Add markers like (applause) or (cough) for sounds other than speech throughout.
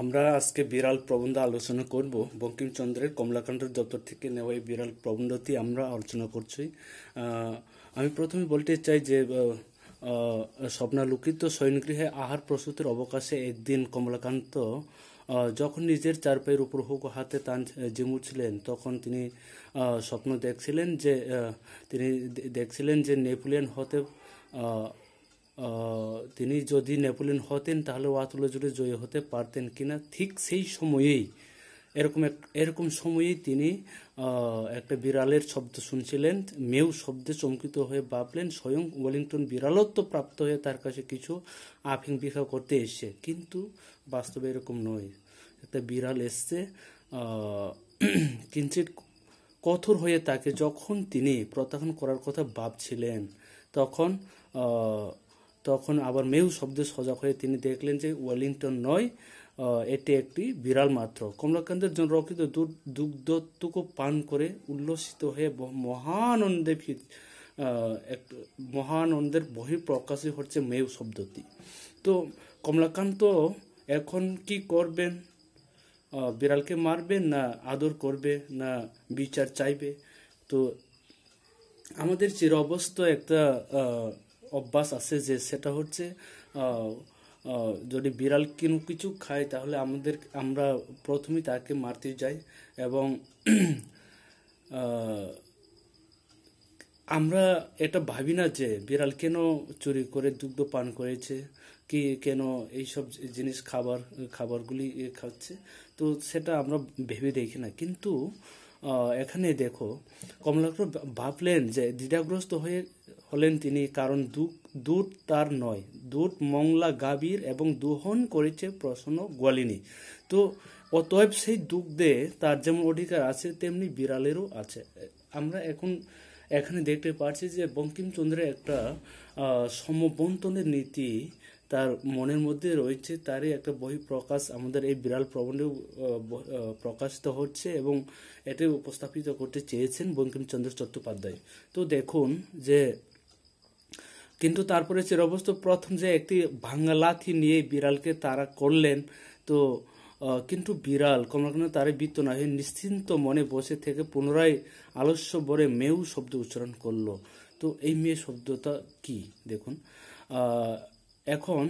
আমরা আজকে বিড়াল প্রবন্ধ আলোচনা করব বঙ্কিমচন্দ্রের কমলাকান্ত দপ্তর থেকে নেওয়া এই বিড়াল প্রবন্ধটি আমরা আলোচনা করছি আমি প্রথমে বলতে চাই যে লুকিত শয়নগৃহে আহার প্রস্তুতির অবকাশে একদিন কমলাকান্ত যখন নিজের চার পায়ের উপর হোক হাতে তান জিমুছিলেন তখন তিনি স্বপ্ন দেখছিলেন যে তিনি দেখছিলেন যে নেপোলিয়ান হতে তিনি যদি নেপোলিয়ন হতেন তাহলে ওয়াতুল্লা জুড়ে জয়ী হতে পারতেন কিনা ঠিক সেই সময়েই এরকম এক এরকম সময়েই তিনি একটা বিড়ালের শব্দ শুনছিলেন মেউ শব্দে চমকিত হয়ে ভাবলেন স্বয়ং ওয়েলিংটন বিড়ালত্ব প্রাপ্ত হয়ে তার কাছে কিছু আফিং বিখা করতে এসছে কিন্তু বাস্তবে এরকম নয় একটা বিড়াল এসছে (clears throat) কিঞ্চিত কঠোর হয়ে তাকে যখন তিনি প্রত্যাখ্যান করার কথা ভাবছিলেন তখন তখন আবার মেহু শব্দে সজাগ হয়ে তিনি দেখলেন যে ওয়েলিংটন নয় এটি একটি বিড়াল মাত্র কমলাকান্তের জন্য রক্ষিত দুগ্ধটুকু পান করে উল্লসিত হয়ে মহানন্দে এক মহানন্দের বহি প্রকাশই হচ্ছে মেউ শব্দটি তো কমলাকান্ত এখন কি করবেন বিড়ালকে মারবে না আদর করবে না বিচার চাইবে তো আমাদের চির অবস্থা একটা অভ্যাস আছে যে সেটা হচ্ছে যদি বিড়াল কিনু কিছু খায় তাহলে আমাদের আমরা প্রথমে তাকে মারতে যাই এবং (clears throat) আমরা এটা ভাবি না যে বিড়াল কেন চুরি করে দুগ্ধ পান করেছে কি কেন এইসব জিনিস খাবার খাবারগুলি খাচ্ছে তো সেটা আমরা ভেবে দেখি না কিন্তু এখানে দেখো কমলাকর ভাবলেন যে দ্বিধাগ্রস্ত হয়ে হলেন তিনি কারণ দূত তার নয় দূত মংলা গাভীর এবং দোহন করেছে প্রসন্ন গোয়ালিনী তো অতএব সেই দুগ্ধে তার যেমন অধিকার আছে তেমনি বিড়ালেরও আছে আমরা এখন এখানে দেখতে পাচ্ছি যে বঙ্কিমচন্দ্রের একটা সমবন্তনের নীতি তার মনের মধ্যে রয়েছে তারই একটা বই প্রকাশ আমাদের এই বিড়াল প্রবন্ধে প্রকাশিত হচ্ছে এবং এটি উপস্থাপিত করতে চেয়েছেন বঙ্কিমচন্দ্র চট্টোপাধ্যায় তো দেখুন যে কিন্তু তারপরে চিরবস্তু প্রথম যে একটি ভাঙ্গা লাথি নিয়ে বিড়ালকে তারা করলেন তো কিন্তু বিড়াল কমলাকান্ত তারে বৃত্ত না হয়ে নিশ্চিন্ত মনে বসে থেকে পুনরায় আলস্য বরে মেউ শব্দ উচ্চারণ করলো তো এই মেয়ে শব্দটা কি দেখুন এখন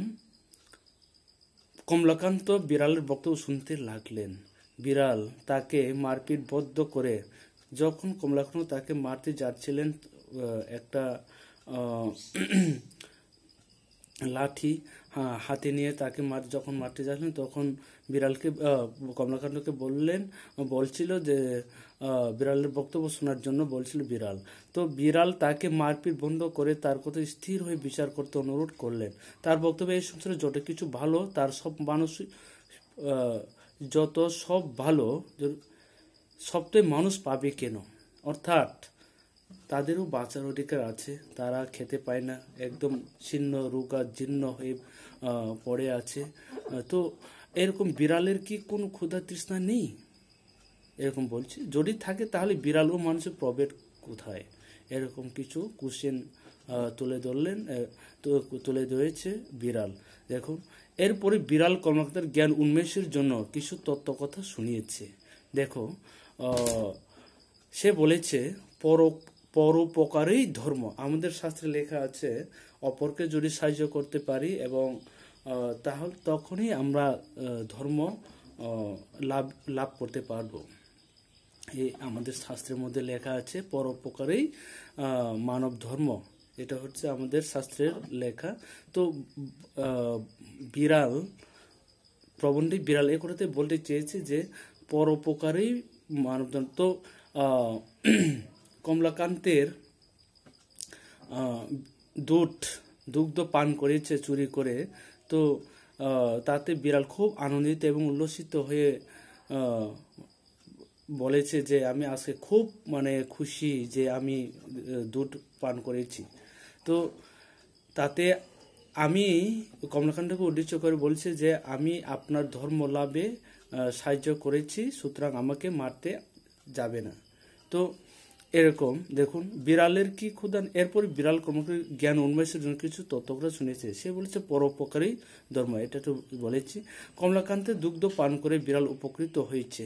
কমলাকান্ত বিড়ালের বক্তব্য শুনতে লাগলেন বিড়াল তাকে মারপিট বদ্ধ করে যখন কমলাকান্ত তাকে মারতে যাচ্ছিলেন একটা (clears throat) লাঠি হ্যাঁ, হাতে নিয়ে তাকে মাঠ যখন মারতে যাচ্ছেন তখন বিড়ালকে কমলাকান্তকে বললেন বলছিল যে বিড়ালের বক্তব্য শোনার জন্য বলছিল বিড়াল তো বিড়াল তাকে মারপিট বন্ধ করে তার কথা স্থির হয়ে বিচার করতে অনুরোধ করলেন তার বক্তব্যে এই সংসারে যত কিছু ভালো তার সব মানুষই যত সব ভালো সবটাই মানুষ পাবে কেন অর্থাৎ তাদেরও বাঁচার অধিকার আছে তারা খেতে পায় না একদম ছিন্ন রোগা জীর্ণ হয়ে পড়ে আছে তো এরকম বিড়ালের কি কোনো ক্ষুধা তৃষ্ণা নেই এরকম বলছে যদি থাকে তাহলে বিড়ালও মানুষের প্রবেট কোথায় এরকম কিছু কোশ্চেন তুলে ধরলেন তুলে ধরেছে বিড়াল দেখুন এরপরে বিড়াল কর্মকর্তার জ্ঞান উন্মেষের জন্য কিছু তত্ত্ব কথা শুনিয়েছে দেখো সে বলেছে পরক পরোপকারই ধর্ম আমাদের শাস্ত্রে লেখা আছে অপরকে যদি সাহায্য করতে পারি এবং তাহলে তখনই আমরা ধর্ম লাভ লাভ করতে পারবো এই আমাদের শাস্ত্রের মধ্যে লেখা আছে পরোপকারেই মানব ধর্ম এটা হচ্ছে আমাদের শাস্ত্রের লেখা তো বিড়াল প্রবন্ধী বিড়াল এ করতে বলতে চেয়েছে যে পরোপকারেই মানব ধর্ম তো কমলাকান্তের দুধ দুগ্ধ পান করেছে চুরি করে তো তাতে বিড়াল খুব আনন্দিত এবং উল্লসিত হয়ে বলেছে যে আমি আজকে খুব মানে খুশি যে আমি দুধ পান করেছি তো তাতে আমি কমলাকান্তকে উদ্দেশ্য করে বলছি যে আমি আপনার ধর্ম লাভে সাহায্য করেছি সুতরাং আমাকে মারতে যাবে না তো এরকম দেখুন বিড়ালের কি ক্ষুদান এরপর বিড়াল কর্মকারী জ্ঞান উন্মেষের জন্য কিছু তত্ত্বগুলো শুনেছে সে বলেছে পরোপকারী ধর্ম এটা তো বলেছি কমলাকান্তে দুগ্ধ পান করে বিড়াল উপকৃত হয়েছে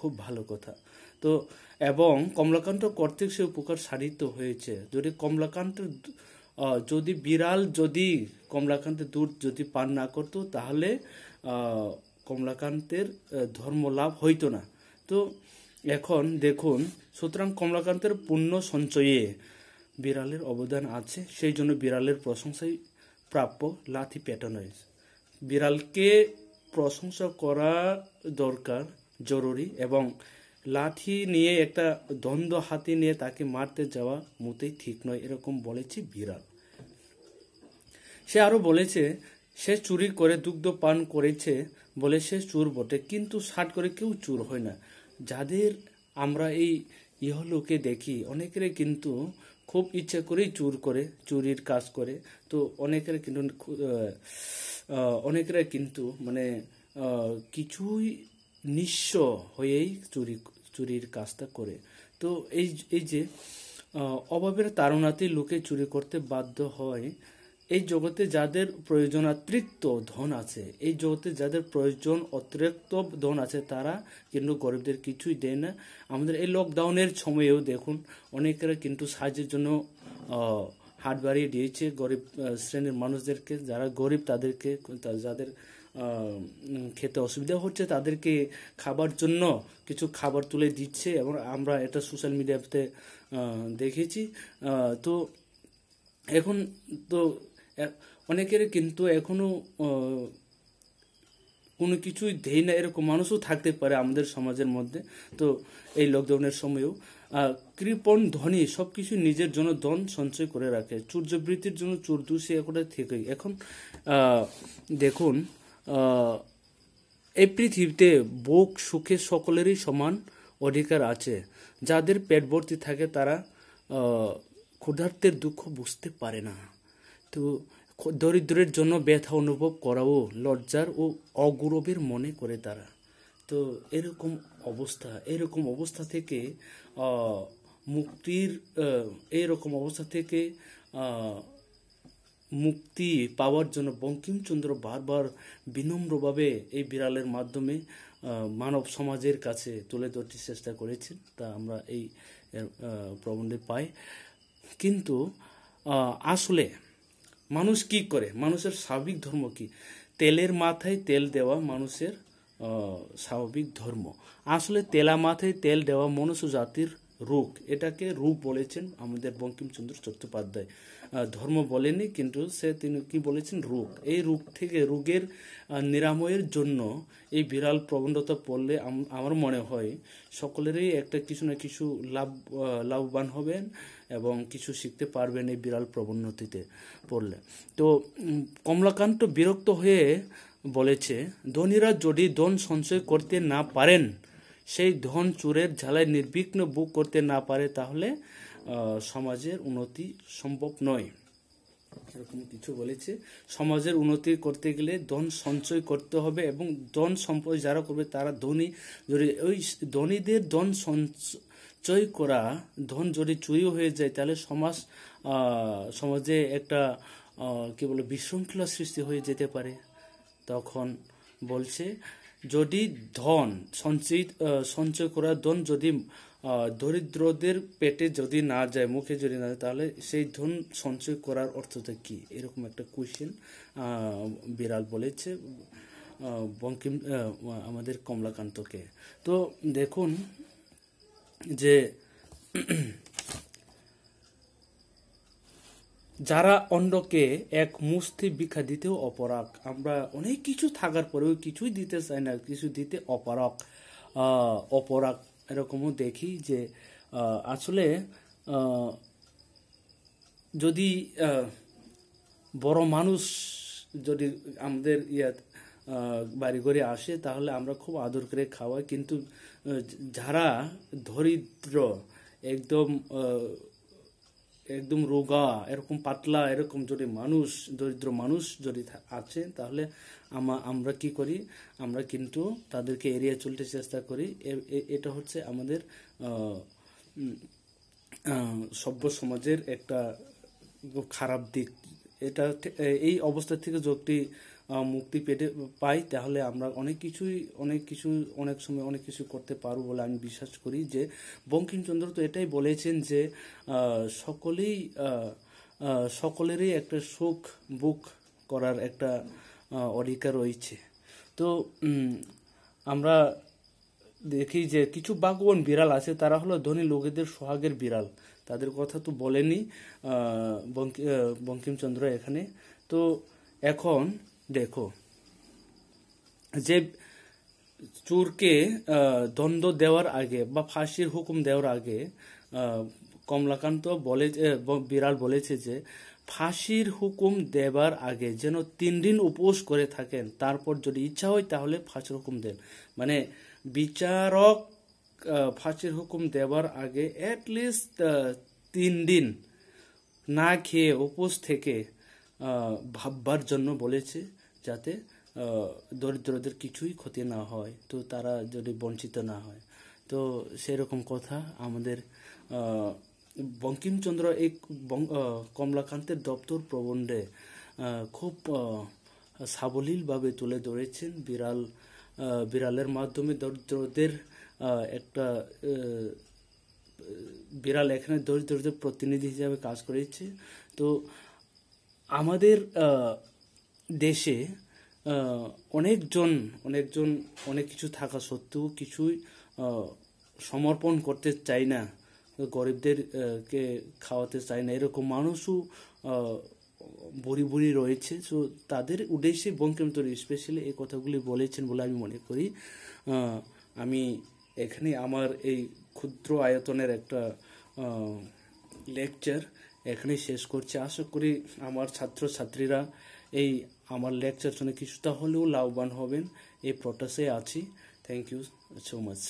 খুব ভালো কথা তো এবং কমলাকান্ত কর্তৃক সে উপকার সাধিত হয়েছে যদি কমলাকান্তের যদি বিড়াল যদি কমলাকান্তের দুধ যদি পান না করতো তাহলে কমলাকান্তের ধর্ম লাভ হইতো না তো এখন দেখুন সুতরাং কমলাকান্তের পূর্ণ সঞ্চয়ে বিড়ালের অবদান আছে সেই জন্য বিড়ালের প্রশংসাই প্রাপ্য লাথি প্যাটার্নয়েজ বিড়ালকে প্রশংসা করা দরকার জরুরি এবং লাঠি নিয়ে একটা দ্বন্দ্ব হাতি নিয়ে তাকে মারতে যাওয়া মোটেই ঠিক নয় এরকম বলেছে বিড়াল সে আরও বলেছে সে চুরি করে দুগ্ধ পান করেছে বলে সে চুর বটে কিন্তু ষাট করে কেউ চুর হয় না যাদের আমরা এই ইহলোকে দেখি অনেকের কিন্তু খুব ইচ্ছা করেই চুর করে চুরির কাজ করে তো অনেকের কিন্তু অনেকেরা কিন্তু মানে কিছুই নিঃস্ব হয়েই চুরি চুরির কাজটা করে তো এই এই যে অভাবের তারণাতেই লোকে চুরি করতে বাধ্য হয় এই জগতে যাদের প্রয়োজন অতিরিক্ত ধন আছে এই জগতে যাদের প্রয়োজন অতিরিক্ত ধন আছে তারা কিন্তু গরিবদের কিছুই দেয় না আমাদের এই লকডাউনের সময়েও দেখুন অনেকেরা কিন্তু সাহায্যের জন্য হাট বাড়িয়ে দিয়েছে গরিব শ্রেণীর মানুষদেরকে যারা গরিব তাদেরকে যাদের খেতে অসুবিধা হচ্ছে তাদেরকে খাবার জন্য কিছু খাবার তুলে দিচ্ছে এবং আমরা এটা সোশ্যাল মিডিয়াতে দেখেছি তো এখন তো অনেকের কিন্তু এখনও কোনো কিছুই ধেই না এরকম মানুষও থাকতে পারে আমাদের সমাজের মধ্যে তো এই লকডাউনের সময়েও কৃপণ ধনী সব কিছু নিজের জন্য ধন সঞ্চয় করে রাখে চূর্যবৃত্তির জন্য চুর্দু সে একটা থেকেই এখন দেখুন এই পৃথিবীতে বোক সুখে সকলেরই সমান অধিকার আছে যাদের পেট ভর্তি থাকে তারা ক্ষুধার্তের দুঃখ বুঝতে পারে না তো দরিদ্রের জন্য ব্যথা অনুভব করাও লজ্জার ও অগৌরবের মনে করে তারা তো এরকম অবস্থা এরকম অবস্থা থেকে মুক্তির এরকম অবস্থা থেকে মুক্তি পাওয়ার জন্য বঙ্কিমচন্দ্র বারবার বিনম্রভাবে এই বিড়ালের মাধ্যমে মানব সমাজের কাছে তুলে ধরতে চেষ্টা করেছেন তা আমরা এই প্রবন্ধে পাই কিন্তু আসলে মানুষ কি করে মানুষের স্বাভাবিক ধর্ম কি তেলের মাথায় তেল দেওয়া মানুষের স্বাভাবিক ধর্ম আসলে তেলা মাথায় তেল দেওয়া মনুষ্য জাতির রোগ এটাকে রূপ বলেছেন আমাদের বঙ্কিমচন্দ্র চট্টোপাধ্যায় ধর্ম বলেনি কিন্তু সে তিনি কি বলেছেন রোগ এই রোগ থেকে রোগের নিরাময়ের জন্য এই বিড়াল প্রবণতা পড়লে আমার মনে হয় সকলেরই একটা কিছু না কিছু লাভ লাভবান হবেন এবং কিছু শিখতে পারবেন এই বিড়াল প্রবণতিতে পড়লে তো কমলাকান্ত বিরক্ত হয়ে বলেছে ধনীরা যদি ধন সঞ্চয় করতে না পারেন সেই ধন চুরের ঝালাই নির্বিঘ্ন বুক করতে না পারে তাহলে সমাজের উন্নতি সম্ভব নয় এরকম কিছু বলেছে সমাজের উন্নতি করতে গেলে ধন সঞ্চয় করতে হবে এবং ধন সম্পদ যারা করবে তারা ধনী যদি ওই ধনীদের ধন সঞ্চয় করা ধন যদি চুরি হয়ে যায় তাহলে সমাজ সমাজে একটা কি বলে বিশৃঙ্খলা সৃষ্টি হয়ে যেতে পারে তখন বলছে যদি ধন সঞ্চিত সঞ্চয় করা ধন যদি দরিদ্রদের পেটে যদি না যায় মুখে যদি না যায় তাহলে সেই ধন সঞ্চয় করার অর্থটা কি এরকম একটা কোয়েশ্চেন বিড়াল বলেছে বঙ্কিম আমাদের কমলাকান্তকে তো দেখুন যে যারা অন্যকে এক মুষ্টি ভিক্ষা দিতেও অপরাগ আমরা অনেক কিছু থাকার পরেও কিছুই দিতে চাই না কিছু দিতে অপরাগ অপরাগ এরকমও দেখি যে আসলে যদি বড় মানুষ যদি আমাদের ইয়াত বাড়ি ঘরে আসে তাহলে আমরা খুব আদর করে খাওয়াই কিন্তু যারা দরিদ্র একদম একদম রোগা এরকম পাতলা এরকম যদি মানুষ দরিদ্র মানুষ যদি আছে তাহলে আমরা কি করি আমরা কিন্তু তাদেরকে এড়িয়ে চলতে চেষ্টা করি এটা হচ্ছে আমাদের সভ্য সমাজের একটা খারাপ দিক এটা এই অবস্থা থেকে যদি মুক্তি পেতে পাই তাহলে আমরা অনেক কিছুই অনেক কিছু অনেক সময় অনেক কিছু করতে পারবো বলে আমি বিশ্বাস করি যে বঙ্কিমচন্দ্র তো এটাই বলেছেন যে সকলেই সকলেরই একটা সুখ বুক করার একটা অধিকার রয়েছে তো আমরা দেখি যে কিছু বাগবন বিড়াল আছে তারা হলো ধনী লোকেদের সোহাগের বিড়াল তাদের কথা তো বলেনি বঙ্কিমচন্দ্র এখানে তো এখন দেখো যে চোরকে দ্বন্দ্ব দেওয়ার আগে বা ফাঁসির হুকুম দেওয়ার আগে কমলাকান্ত বলে বিড়াল বলেছে যে ফাঁসির হুকুম দেবার আগে যেন তিন দিন উপোস করে থাকেন তারপর যদি ইচ্ছা হয় তাহলে ফাঁসির হুকুম দেন মানে বিচারক ফাঁসির হুকুম দেবার আগে অ্যাটলিস্ট তিন দিন না খেয়ে উপোস থেকে ভাববার জন্য বলেছে যাতে দরিদ্রদের কিছুই ক্ষতি না হয় তো তারা যদি বঞ্চিত না হয় তো সেরকম কথা আমাদের বঙ্কিমচন্দ্র এই কমলাকান্তের দপ্তর প্রবন্ধে খুব সাবলীলভাবে তুলে ধরেছেন বিড়াল বিড়ালের মাধ্যমে দরিদ্রদের একটা বিড়াল এখানে দরিদ্রদের প্রতিনিধি হিসাবে কাজ করেছে তো আমাদের দেশে অনেকজন অনেকজন অনেক কিছু থাকা সত্ত্বেও কিছুই সমর্পণ করতে চায় না গরিবদেরকে খাওয়াতে চায় না এরকম মানুষও বুড়ি বুড়ি রয়েছে সো তাদের উদ্দেশ্যে বঙ্কিমচন্দ্র স্পেশালি এই কথাগুলি বলেছেন বলে আমি মনে করি আমি এখানে আমার এই ক্ষুদ্র আয়তনের একটা লেকচার এখানে শেষ করছি আশা করি আমার ছাত্রছাত্রীরা এই আমার লেকচার শুনে কিছুটা হলেও লাভবান হবেন এই প্রটাসে আছি থ্যাংক ইউ সো মাচ